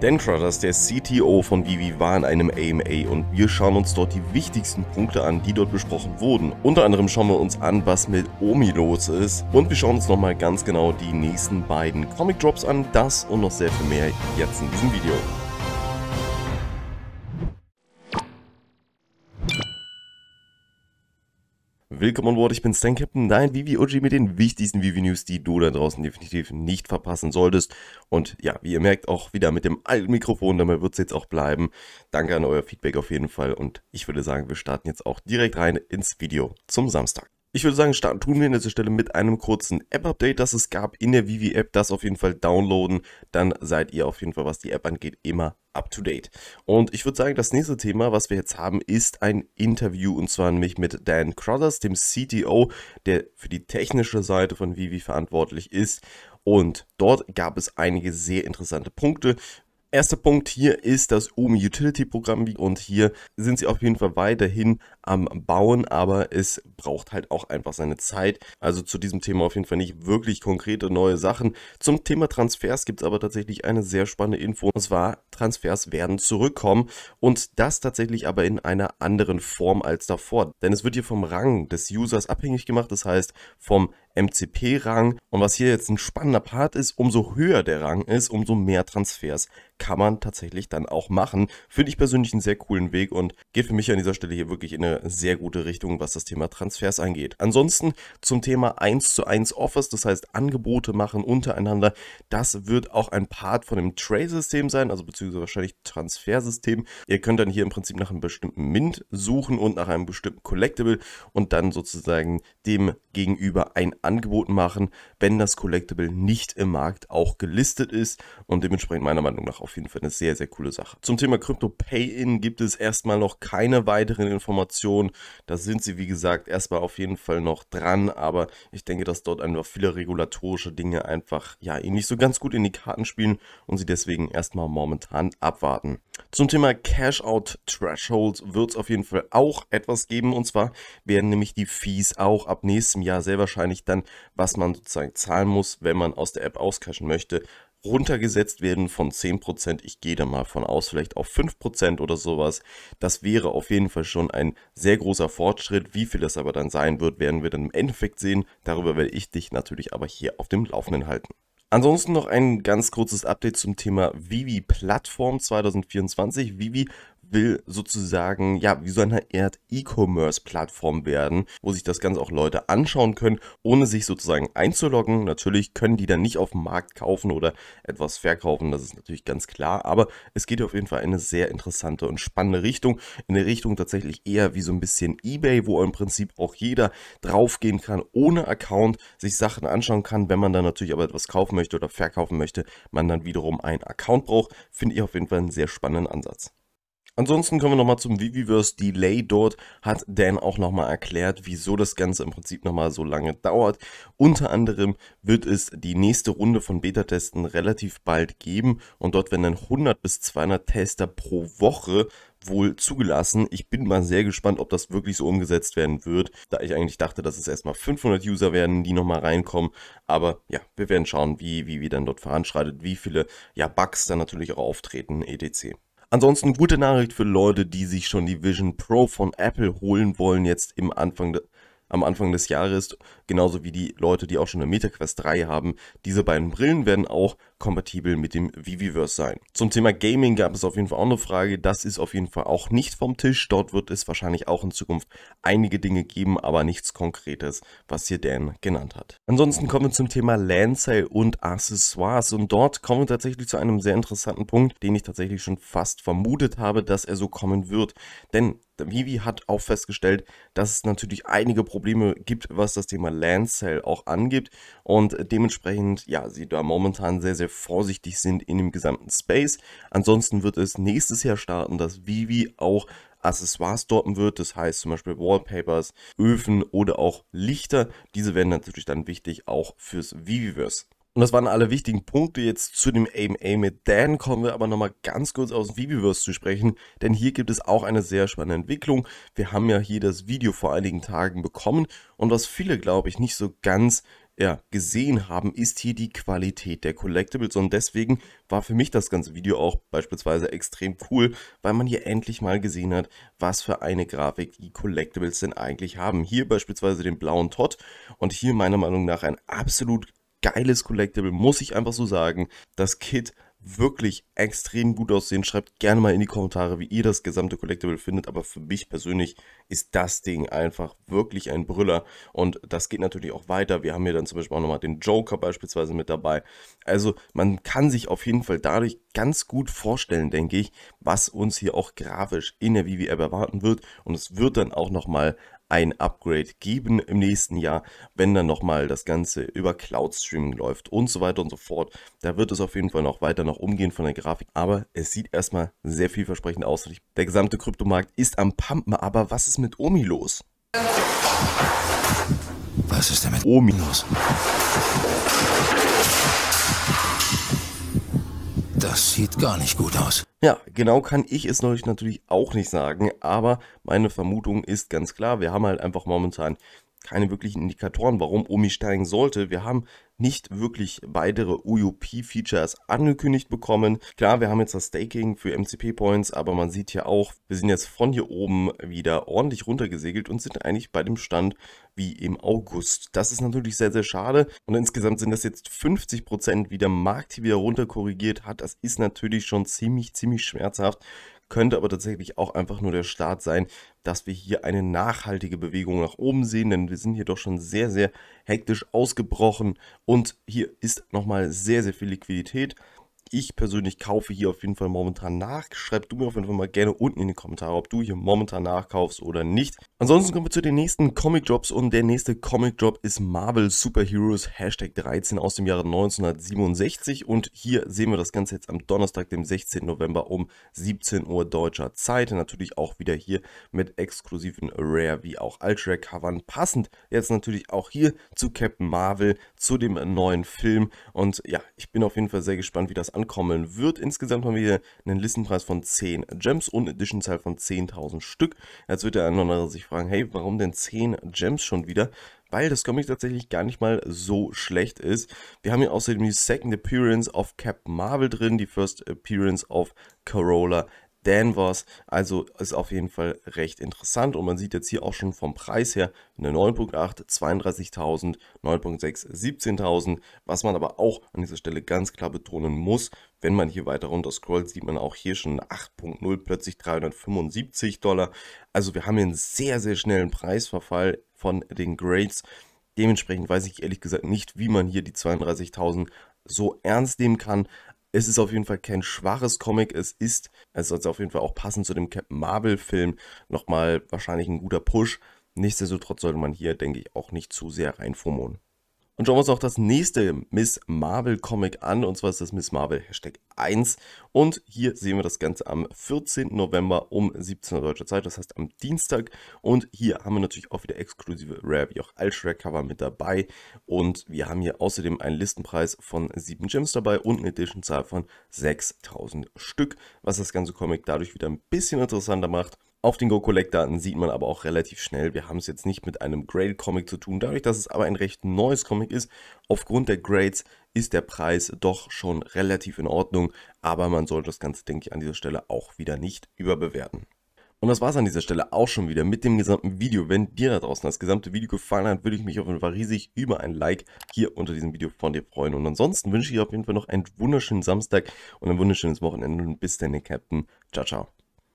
Dan Crothers, der CTO von Vivi, war in einem AMA und wir schauen uns dort die wichtigsten Punkte an, die dort besprochen wurden. Unter anderem schauen wir uns an, was mit Omi los ist und wir schauen uns nochmal ganz genau die nächsten beiden Comic Drops an, das und noch sehr viel mehr jetzt in diesem Video. Willkommen an Bord, ich bin Stan Captain, dein Vivi OG mit den wichtigsten Vivi News, die du da draußen definitiv nicht verpassen solltest. Und ja, wie ihr merkt, auch wieder mit dem alten Mikrofon, damit wird es jetzt auch bleiben. Danke an euer Feedback auf jeden Fall und ich würde sagen, wir starten jetzt auch direkt rein ins Video zum Samstag. Ich würde sagen, starten tun wir an dieser Stelle mit einem kurzen App-Update, das es gab in der Vivi-App. Das auf jeden Fall downloaden, dann seid ihr auf jeden Fall, was die App angeht, immer up to date. Und ich würde sagen, das nächste Thema, was wir jetzt haben, ist ein Interview und zwar nämlich mit Dan Crothers, dem CTO, der für die technische Seite von Vivi verantwortlich ist. Und dort gab es einige sehr interessante Punkte, Erster Punkt hier ist das Omi Utility Programm und hier sind sie auf jeden Fall weiterhin am Bauen, aber es braucht halt auch einfach seine Zeit. Also zu diesem Thema auf jeden Fall nicht wirklich konkrete neue Sachen. Zum Thema Transfers gibt es aber tatsächlich eine sehr spannende Info und zwar Transfers werden zurückkommen und das tatsächlich aber in einer anderen Form als davor. Denn es wird hier vom Rang des Users abhängig gemacht, das heißt vom MCP-Rang. Und was hier jetzt ein spannender Part ist, umso höher der Rang ist, umso mehr Transfers kann man tatsächlich dann auch machen. Finde ich persönlich einen sehr coolen Weg und geht für mich an dieser Stelle hier wirklich in eine sehr gute Richtung, was das Thema Transfers angeht. Ansonsten zum Thema 1 zu 1 Offers, das heißt Angebote machen untereinander, das wird auch ein Part von dem Trade-System sein, also beziehungsweise wahrscheinlich Transfersystem. Ihr könnt dann hier im Prinzip nach einem bestimmten Mint suchen und nach einem bestimmten Collectible und dann sozusagen dem gegenüber ein Angeboten machen, wenn das Collectible nicht im Markt auch gelistet ist und dementsprechend meiner Meinung nach auf jeden Fall eine sehr, sehr coole Sache. Zum Thema Crypto Pay-In gibt es erstmal noch keine weiteren Informationen. Da sind sie, wie gesagt, erstmal auf jeden Fall noch dran, aber ich denke, dass dort einfach viele regulatorische Dinge einfach, ja, ihnen nicht so ganz gut in die Karten spielen und sie deswegen erstmal momentan abwarten. Zum Thema Cash-Out-Threshold wird es auf jeden Fall auch etwas geben und zwar werden nämlich die Fees auch ab nächstem Jahr sehr wahrscheinlich dann, was man sozusagen zahlen muss, wenn man aus der App auscashen möchte, runtergesetzt werden von 10%. Ich gehe da mal von aus, vielleicht auf 5% oder sowas. Das wäre auf jeden Fall schon ein sehr großer Fortschritt. Wie viel das aber dann sein wird, werden wir dann im Endeffekt sehen. Darüber werde ich dich natürlich aber hier auf dem Laufenden halten. Ansonsten noch ein ganz kurzes Update zum Thema Vivi Plattform 2024. Vivi will sozusagen, ja, wie so eine Art E-Commerce-Plattform werden, wo sich das Ganze auch Leute anschauen können, ohne sich sozusagen einzuloggen. Natürlich können die dann nicht auf dem Markt kaufen oder etwas verkaufen, das ist natürlich ganz klar, aber es geht auf jeden Fall in eine sehr interessante und spannende Richtung. In der Richtung tatsächlich eher wie so ein bisschen Ebay, wo im Prinzip auch jeder draufgehen kann, ohne Account, sich Sachen anschauen kann, wenn man dann natürlich aber etwas kaufen möchte oder verkaufen möchte, man dann wiederum einen Account braucht. Finde ich auf jeden Fall einen sehr spannenden Ansatz. Ansonsten kommen wir nochmal zum Viviverse Delay. Dort hat Dan auch nochmal erklärt, wieso das Ganze im Prinzip nochmal so lange dauert. Unter anderem wird es die nächste Runde von Beta-Testen relativ bald geben und dort werden dann 100 bis 200 Tester pro Woche wohl zugelassen. Ich bin mal sehr gespannt, ob das wirklich so umgesetzt werden wird, da ich eigentlich dachte, dass es erstmal 500 User werden, die nochmal reinkommen. Aber ja, wir werden schauen, wie, wie wir dann dort voranschreitet, wie viele ja, Bugs dann natürlich auch auftreten, etc. Ansonsten gute Nachricht für Leute, die sich schon die Vision Pro von Apple holen wollen, jetzt im Anfang, am Anfang des Jahres, genauso wie die Leute, die auch schon eine MetaQuest 3 haben. Diese beiden Brillen werden auch kompatibel mit dem Viviverse sein. Zum Thema Gaming gab es auf jeden Fall auch eine Frage. Das ist auf jeden Fall auch nicht vom Tisch. Dort wird es wahrscheinlich auch in Zukunft einige Dinge geben, aber nichts Konkretes, was hier Dan genannt hat. Ansonsten kommen wir zum Thema Landsale und Accessoires und dort kommen wir tatsächlich zu einem sehr interessanten Punkt, den ich tatsächlich schon fast vermutet habe, dass er so kommen wird. Denn Vivi hat auch festgestellt, dass es natürlich einige Probleme gibt, was das Thema Landcell auch angibt und dementsprechend, ja, sie da momentan sehr, sehr vorsichtig sind in dem gesamten Space. Ansonsten wird es nächstes Jahr starten, dass Vivi auch Accessoires droppen wird, das heißt zum Beispiel Wallpapers, Öfen oder auch Lichter. Diese werden natürlich dann wichtig auch fürs Viviverse. Und das waren alle wichtigen Punkte. Jetzt zu dem Aim Aim mit Dan kommen wir aber nochmal ganz kurz aus dem Viviverse zu sprechen, denn hier gibt es auch eine sehr spannende Entwicklung. Wir haben ja hier das Video vor einigen Tagen bekommen und was viele, glaube ich, nicht so ganz ja, gesehen haben, ist hier die Qualität der Collectibles und deswegen war für mich das ganze Video auch beispielsweise extrem cool, weil man hier endlich mal gesehen hat, was für eine Grafik die Collectibles denn eigentlich haben. Hier beispielsweise den blauen Tot und hier meiner Meinung nach ein absolut geiles Collectible, muss ich einfach so sagen. Das Kit wirklich extrem gut aussehen. Schreibt gerne mal in die Kommentare, wie ihr das gesamte Collectible findet. Aber für mich persönlich ist das Ding einfach wirklich ein Brüller. Und das geht natürlich auch weiter. Wir haben hier dann zum Beispiel auch nochmal den Joker beispielsweise mit dabei. Also man kann sich auf jeden Fall dadurch ganz gut vorstellen, denke ich, was uns hier auch grafisch in der Vivi App erwarten wird. Und es wird dann auch nochmal ein Upgrade geben im nächsten Jahr, wenn dann nochmal das Ganze über Cloud Streaming läuft und so weiter und so fort. Da wird es auf jeden Fall noch weiter nach umgehen von der Grafik, aber es sieht erstmal sehr vielversprechend aus. Der gesamte Kryptomarkt ist am Pumpen, aber was ist mit Omi los? Was ist denn mit Omi los? Das sieht gar nicht gut aus. Ja, genau kann ich es euch natürlich auch nicht sagen, aber meine Vermutung ist ganz klar, wir haben halt einfach momentan keine wirklichen Indikatoren, warum Omi steigen sollte. Wir haben nicht wirklich weitere UUP-Features angekündigt bekommen. Klar, wir haben jetzt das Staking für MCP-Points, aber man sieht hier auch, wir sind jetzt von hier oben wieder ordentlich runtergesegelt und sind eigentlich bei dem Stand wie im August. Das ist natürlich sehr, sehr schade und insgesamt sind das jetzt 50% Prozent, wie der Markt hier wieder runterkorrigiert hat. Das ist natürlich schon ziemlich, ziemlich schmerzhaft könnte aber tatsächlich auch einfach nur der Start sein, dass wir hier eine nachhaltige Bewegung nach oben sehen, denn wir sind hier doch schon sehr, sehr hektisch ausgebrochen und hier ist nochmal sehr, sehr viel Liquidität ich persönlich kaufe hier auf jeden Fall momentan nach. Schreib du mir auf jeden Fall mal gerne unten in die Kommentare, ob du hier momentan nachkaufst oder nicht. Ansonsten kommen wir zu den nächsten Comic Drops und der nächste Comic Drop ist Marvel Superheroes Hashtag 13 aus dem Jahre 1967 und hier sehen wir das Ganze jetzt am Donnerstag, dem 16. November um 17 Uhr deutscher Zeit. Natürlich auch wieder hier mit exklusiven Rare wie auch Ultra Covern. Passend jetzt natürlich auch hier zu Captain Marvel, zu dem neuen Film und ja, ich bin auf jeden Fall sehr gespannt, wie das ankommen wird. Insgesamt haben wir einen Listenpreis von 10 Gems und Editionzahl von 10.000 Stück. Jetzt wird der eine oder andere sich fragen, hey, warum denn 10 Gems schon wieder? weil das Comic tatsächlich gar nicht mal so schlecht ist. Wir haben hier außerdem die Second Appearance of Cap Marvel drin, die First Appearance of Corolla Danvers. Also ist auf jeden Fall recht interessant und man sieht jetzt hier auch schon vom Preis her eine 9.8 32.000, 9.6 17.000, was man aber auch an dieser Stelle ganz klar betonen muss, wenn man hier weiter runter scrollt, sieht man auch hier schon 8.0 plötzlich 375 Dollar. Also wir haben hier einen sehr, sehr schnellen Preisverfall von den Grades. Dementsprechend weiß ich ehrlich gesagt nicht, wie man hier die 32.000 so ernst nehmen kann es ist auf jeden Fall kein schwaches Comic. Es ist, es sollte auf jeden Fall auch passend zu dem Captain Marvel-Film nochmal wahrscheinlich ein guter Push. Nichtsdestotrotz sollte man hier, denke ich, auch nicht zu sehr reinformulen. Und schauen wir uns auch das nächste Miss Marvel Comic an, und zwar ist das Miss Marvel Hashtag 1. Und hier sehen wir das Ganze am 14. November um 17 Uhr deutscher Zeit, das heißt am Dienstag. Und hier haben wir natürlich auch wieder exklusive Rare wie auch Ultra Cover mit dabei. Und wir haben hier außerdem einen Listenpreis von 7 Gems dabei und eine Editionzahl von 6000 Stück, was das ganze Comic dadurch wieder ein bisschen interessanter macht auf den Go-Collect-Daten sieht man aber auch relativ schnell, wir haben es jetzt nicht mit einem Grade-Comic zu tun. Dadurch, dass es aber ein recht neues Comic ist, aufgrund der Grades ist der Preis doch schon relativ in Ordnung. Aber man sollte das Ganze, denke ich, an dieser Stelle auch wieder nicht überbewerten. Und das war es an dieser Stelle auch schon wieder mit dem gesamten Video. Wenn dir da draußen das gesamte Video gefallen hat, würde ich mich auf jeden Fall riesig über ein Like hier unter diesem Video von dir freuen. Und ansonsten wünsche ich dir auf jeden Fall noch einen wunderschönen Samstag und ein wunderschönes Wochenende und bis dann, Captain. Ciao, ciao.